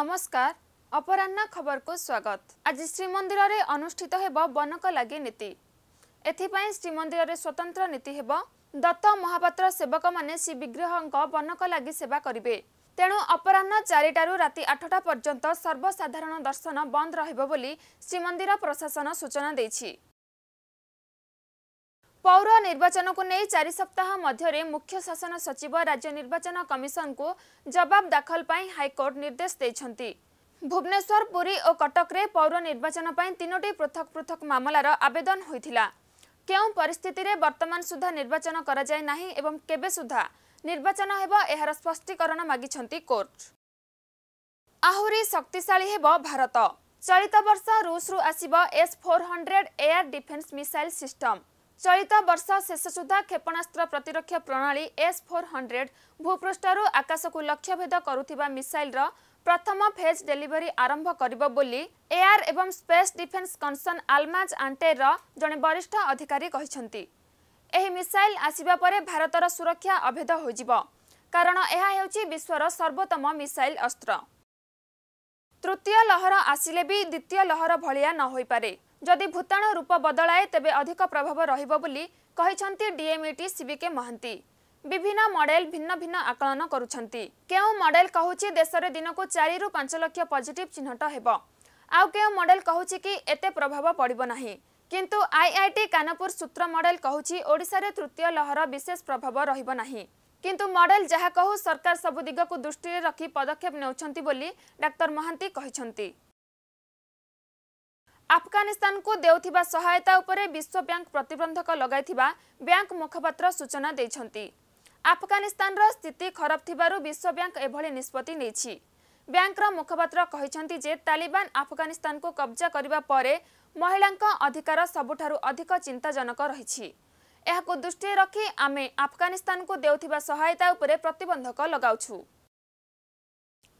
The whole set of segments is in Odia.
ନମସ୍କାର ଅପରାହ୍ନ ଖବରକୁ ସ୍ୱାଗତ ଆଜି ଶ୍ରୀମନ୍ଦିରରେ ଅନୁଷ୍ଠିତ ହେବ ବନକ ଲାଗି ନୀତି ଏଥିପାଇଁ ଶ୍ରୀମନ୍ଦିରରେ ସ୍ୱତନ୍ତ୍ର ନୀତି ହେବ ଦତ୍ତ ମହାପାତ୍ର ସେବକମାନେ ଶ୍ରୀବିଗ୍ରହଙ୍କ ବନକ ଲାଗି ସେବା କରିବେ ତେଣୁ ଅପରାହ୍ନ ଚାରିଟାରୁ ରାତି ଆଠଟା ପର୍ଯ୍ୟନ୍ତ ସର୍ବସାଧାରଣ ଦର୍ଶନ ବନ୍ଦ ରହିବ ବୋଲି ଶ୍ରୀମନ୍ଦିର ପ୍ରଶାସନ ସୂଚନା ଦେଇଛି ପୌର ନିର୍ବାଚନକୁ ନେଇ ଚାରି ସପ୍ତାହ ମଧ୍ୟରେ ମୁଖ୍ୟ ଶାସନ ସଚିବ ରାଜ୍ୟ ନିର୍ବାଚନ କମିଶନଙ୍କୁ ଜବାବ ଦାଖଲ ପାଇଁ ହାଇକୋର୍ଟ ନିର୍ଦ୍ଦେଶ ଦେଇଛନ୍ତି ଭୁବନେଶ୍ୱର ପୁରୀ ଓ କଟକରେ ପୌର ନିର୍ବାଚନ ପାଇଁ ତିନୋଟି ପୃଥକ ପୃଥକ ମାମଲାର ଆବେଦନ ହୋଇଥିଲା କେଉଁ ପରିସ୍ଥିତିରେ ବର୍ତ୍ତମାନ ସୁଦ୍ଧା ନିର୍ବାଚନ କରାଯାଏ ନାହିଁ ଏବଂ କେବେ ସୁଦ୍ଧା ନିର୍ବାଚନ ହେବ ଏହାର ସ୍ପଷ୍ଟୀକରଣ ମାଗିଛନ୍ତି କୋର୍ଟ ଆହୁରି ଶକ୍ତିଶାଳୀ ହେବ ଭାରତ ଚଳିତ ବର୍ଷ ରୁଷରୁ ଆସିବ S four hundred air defence missile system ଚଳିତ ବର୍ଷ ଶେଷ ସୁଦ୍ଧା କ୍ଷେପଣାସ୍ତ୍ର ପ୍ରତିରକ୍ଷା ପ୍ରଣାଳୀ ଏସ୍ ଫୋର୍ ହଣ୍ଡ୍ରେଡ୍ ଭୂପୃଷ୍ଠରୁ ଆକାଶକୁ ଲକ୍ଷ୍ୟଭେଦ କରୁଥିବା ମିସାଇଲ୍ର ପ୍ରଥମ ଫେଜ୍ ଡେଲିଭରି ଆରମ୍ଭ କରିବ ବୋଲି ଏୟାର ଏବଂ space defence concern Almaz Antey ଜଣେ ବରିଷ୍ଠ ଅଧିକାରୀ କହିଛନ୍ତି ଏହି ମିସାଇଲ୍ ଆସିବା ପରେ ଭାରତର ସୁରକ୍ଷା ଅଭେଦ ହୋଇଯିବ କାରଣ ଏହା ହେଉଛି ବିଶ୍ୱର ସର୍ବୋତ୍ତମ ମିସାଇଲ୍ ଅସ୍ତ୍ର ତୃତୀୟ ଲହର ଆସିଲେ ବି ଦ୍ୱିତୀୟ ଲହର ଭଳିଆ ନ ହୋଇପାରେ ଯଦି ଭୂତାଣୁ ରୂପ ବଦଳାଏ ତେବେ ଅଧିକ ପ୍ରଭାବ ରହିବ ବୋଲି କହିଛନ୍ତି ଡିଏମ୍ଇଟି ସିବିକେ ମହାନ୍ତି ବିଭିନ୍ନ ମଡେଲ ଭିନ୍ନ ଭିନ୍ନ ଆକଳନ କରୁଛନ୍ତି କେଉଁ ମଡେଲ କହୁଛି ଦେଶରେ ଦିନକୁ ଚାରିରୁ ପାଞ୍ଚ ଲକ୍ଷ ପଜିଟିଭ ଚିହ୍ନଟ ହେବ ଆଉ କେଉଁ ମଡେଲ କହୁଛି କି ଏତେ ପ୍ରଭାବ ପଡ଼ିବ ନାହିଁ କିନ୍ତୁ ଆଇଆଇଟି କାନପୁର ସୂତ୍ର ମଡେଲ କହୁଛି ଓଡ଼ିଶାରେ ତୃତୀୟ ଲହର ବିଶେଷ ପ୍ରଭାବ ରହିବ ନାହିଁ କିନ୍ତୁ ମଡେଲ ଯାହା କହୁ ସରକାର ସବୁ ଦିଗକୁ ଦୃଷ୍ଟିରେ ରଖି ପଦକ୍ଷେପ ନେଉଛନ୍ତି ବୋଲି ଡାକ୍ତର ମହାନ୍ତି କହିଛନ୍ତି ଆଫଗାନିସ୍ତାନକୁ ଦେଉଥିବା ସହାୟତା ଉପରେ ବିଶ୍ୱ ବ୍ୟାଙ୍କ ପ୍ରତିବନ୍ଧକ ଲଗାଇଥିବା ବ୍ୟାଙ୍କ ମୁଖପାତ୍ର ସୂଚନା ଦେଇଛନ୍ତି ଆଫଗାନିସ୍ତାନର ସ୍ଥିତି ଖରାପ ଥିବାରୁ ବିଶ୍ୱ ବ୍ୟାଙ୍କ ଏଭଳି ନିଷ୍ପତ୍ତି ନେଇଛି ବ୍ୟାଙ୍କର ମୁଖପାତ୍ର କହିଛନ୍ତି ଯେ ତାଲିବାନ ଆଫଗାନିସ୍ତାନକୁ କବ୍ଜା କରିବା ପରେ ମହିଳାଙ୍କ ଅଧିକାର ସବୁଠାରୁ ଅଧିକ ଚିନ୍ତାଜନକ ରହିଛି ଏହାକୁ ଦୃଷ୍ଟିରେ ରଖି ଆମେ ଆଫଗାନିସ୍ତାନକୁ ଦେଉଥିବା ସହାୟତା ଉପରେ ପ୍ରତିବନ୍ଧକ ଲଗାଉଛୁ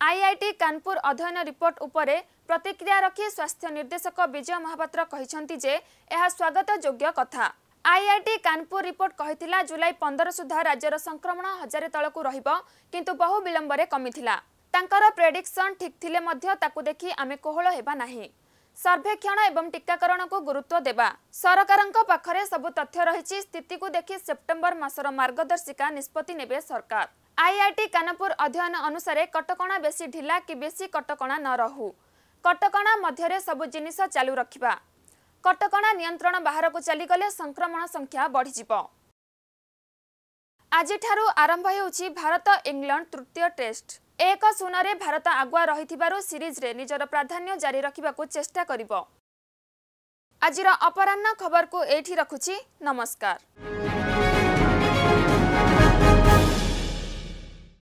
ଆଇଆଇଟି କାନପୁର ଅଧ୍ୟୟନ ରିପୋର୍ଟ ଉପରେ ପ୍ରତିକ୍ରିୟା ରଖି ସ୍ୱାସ୍ଥ୍ୟ ନିର୍ଦ୍ଦେଶକ ବିଜୟ ମହାପାତ୍ର କହିଛନ୍ତି ଯେ ଏହା ସ୍ୱାଗତ ଯୋଗ୍ୟ କଥା ଆଇଆଇଟି କାନପୁର ରିପୋର୍ଟ କହିଥିଲା ଜୁଲାଇ ପନ୍ଦର ସୁଦ୍ଧା ରାଜ୍ୟର ସଂକ୍ରମଣ ହଜାରେ ତଳକୁ ରହିବ କିନ୍ତୁ ବହୁ ବିଳମ୍ବରେ କମିଥିଲା ତାଙ୍କର ପ୍ରେଡିକ୍ସନ୍ ଠିକ୍ ଥିଲେ ମଧ୍ୟ ତାକୁ ଦେଖି ଆମେ କୋହଳ ହେବା ନାହିଁ ସର୍ଭେକ୍ଷଣ ଏବଂ ଟିକାକରଣକୁ ଗୁରୁତ୍ୱ ଦେବା ସରକାରଙ୍କ ପାଖରେ ସବୁ ତଥ୍ୟ ରହିଛି ସ୍ଥିତିକୁ ଦେଖି ସେପ୍ଟେମ୍ବର ମାସର ମାର୍ଗଦର୍ଶିକା ନିଷ୍ପତ୍ତି ନେବେ ସରକାର ଆଇଆଇଟି କାନପୁର ଅଧ୍ୟୟନ ଅନୁସାରେ କଟକଣା ବେଶୀ ଢିଲା କି ବେଶୀ କଟକଣା ନ ରହୁ କଟକଣା ମଧ୍ୟରେ ସବୁ ଜିନିଷ ଚାଲୁ ରଖିବା କଟକଣା ନିୟନ୍ତ୍ରଣ ବାହାରକୁ ଚାଲିଗଲେ ସଂକ୍ରମଣ ସଂଖ୍ୟା ବଢ଼ିଯିବ ଆଜିଠାରୁ ଆରମ୍ଭ ହେଉଛି ଭାରତ ଇଂଲଣ୍ଡ ତୃତୀୟ ଟେଷ୍ଟ ଏକ ଶୂନରେ ଭାରତ ଆଗୁଆ ରହିଥିବାରୁ ସିରିଜ୍ରେ ନିଜର ପ୍ରାଧାନ୍ୟ ଜାରି ରଖିବାକୁ ଚେଷ୍ଟା କରିବ ଆଜିର ଅପରାହ୍ନ ଖବରକୁ ଏଇଠି ରଖୁଛି ନମସ୍କାର